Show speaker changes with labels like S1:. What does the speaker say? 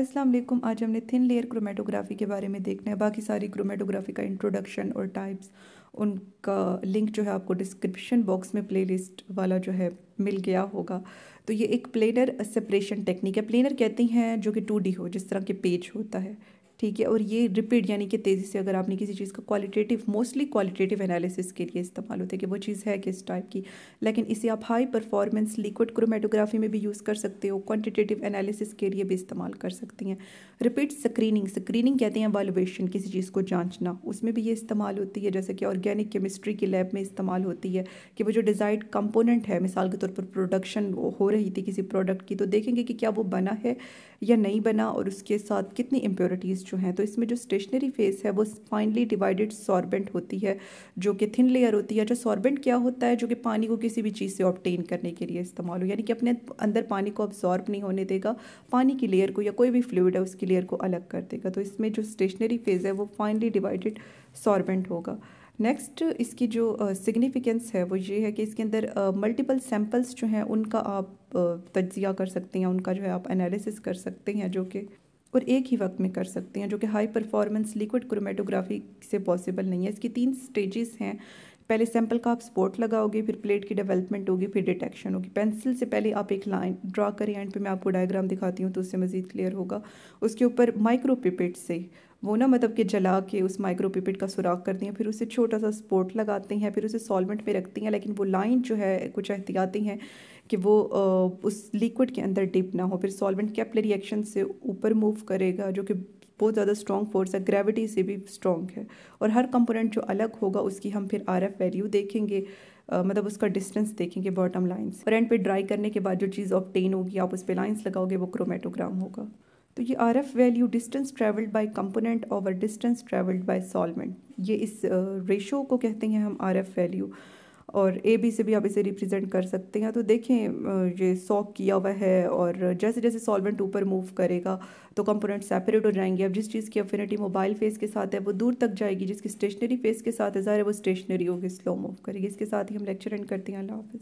S1: अस्सलाम वालेकुम आज हमने थिन लेयर क्रोमेटोग्राफी के बारे में देखना है बाकी सारी क्रोमेटोग्राफी का इंट्रोडक्शन और टाइप्स उनका लिंक जो है आपको डिस्क्रिप्शन बॉक्स में प्लेलिस्ट वाला जो है मिल गया होगा तो ये एक प्लेनर सेपरेशन टेक्निक है प्लेनर कहते हैं जो कि टू हो जिस तरह के पेज होता है ठीक है और ये रिपीट यानी कि तेज़ी से अगर आपने किसी चीज़ का क्वालिटेटिव मोस्टली क्वालिटेटिव एनालिसिस के लिए इस्तेमाल होता है कि वो चीज़ है किस टाइप की लेकिन इसे आप हाई परफॉर्मेंस लिक्विड क्रोमेटोग्राफी में भी यूज़ कर सकते हो क्वान्टिटेटिव एनालिसिस के लिए भी इस्तेमाल कर सकती हैं रिपीट स्क्रीनिंग स्क्रीनिंग कहते हैं वैल्यूएशन किसी चीज़ को जाँचना उसमें भी ये इस्तेमाल होती है जैसे कि ऑर्गेनिक केमिस्ट्री की लैब में इस्तेमाल होती है कि वो जो डिज़ाइड कंपोनेंट है मिसाल के तौर पर प्रोडक्शन हो रही थी किसी प्रोडक्ट की तो देखेंगे कि क्या वो बना है या नहीं बना और उसके साथ कितनी इम्प्योरिटीज़ जो हैं तो इसमें जो स्टेशनरी फेस है वो फाइनली डिवाइडेड सॉर्बेंट होती है जो कि थिन लेयर होती है जो अच्छा, सॉर्बेंट क्या होता है जो कि पानी को किसी भी चीज़ से ऑप्टेन करने के लिए इस्तेमाल हो यानी कि अपने अंदर पानी को ऑब्जॉर्ब नहीं होने देगा पानी की लेयर को या कोई भी फ्लूड है उसकी लेयर को अलग कर देगा तो इसमें जो स्टेशनरी फेज़ है वो फाइनली डिवाइडेड सॉर्बेंट होगा नेक्स्ट इसकी जो सिग्निफिकेंस uh, है वो ये है कि इसके अंदर मल्टीपल uh, सैम्पल्स जो हैं उनका आप uh, तजिया कर सकते हैं उनका जो है आप एनालिसिस कर सकते हैं जो कि और एक ही वक्त में कर सकते हैं जो कि हाई परफॉर्मेंस लिक्विड क्रोमेटोग्राफी से पॉसिबल नहीं है इसकी तीन स्टेजेस हैं पहले सैंपल का आप स्पोर्ट लगाओगे फिर प्लेट की डेवलपमेंट होगी फिर डिटेक्शन होगी पेंसिल से पहले आप एक लाइन ड्रा करें एंड पे मैं आपको डायग्राम दिखाती हूँ तो उससे मज़ीद क्लियर होगा उसके ऊपर माइक्रो पिपेट से वो ना मतलब कि जला के उस माइक्रो पिपेट का सुराख करती हैं फिर उसे छोटा सा स्पोर्ट लगाती हैं फिर उसे सॉल्वेंट पर रखती हैं लेकिन वो लाइन जो है कुछ एहतियाती हैं कि वो उस लिक्विड के अंदर डिप ना हो फिर सॉल्वेंट कैपलरी एक्शन से ऊपर मूव करेगा जो कि बहुत ज़्यादा स्ट्रॉन्ग फोर्स है ग्रेविटी से भी स्ट्रॉन्ग है और हर कंपोनेंट जो अलग होगा उसकी हम फिर आर एफ वैल्यू देखेंगे Uh, मतलब उसका डिस्टेंस देखेंगे बॉटम लाइन्स और एंड पे ड्राई करने के बाद जो चीज़ ऑप्टेन होगी आप उस पर लाइन्स लगाओगे वो क्रोमेटोग्राम होगा तो ये R F value distance travelled by component over distance travelled by solvent ये इस रेशो uh, को कहते हैं हम आर एफ वैल्यू और ए बी से भी आप इसे रिप्रेजेंट कर सकते हैं तो देखें ये सॉक किया हुआ है और जैसे जैसे सॉल्वेंट ऊपर मूव करेगा तो कंपोनेंट सेपरेट हो जाएंगे अब जिस चीज़ की अफिनिटी मोबाइल फेस के साथ है वो दूर तक जाएगी जिसकी स्टेशनरी फेस के साथ है ज़ाहिर है वो स्टेशनरी होगी स्लो मूव करेगी इसके साथ ही हम लेक्चर एंड करते हैं अल्लाह हाफिज़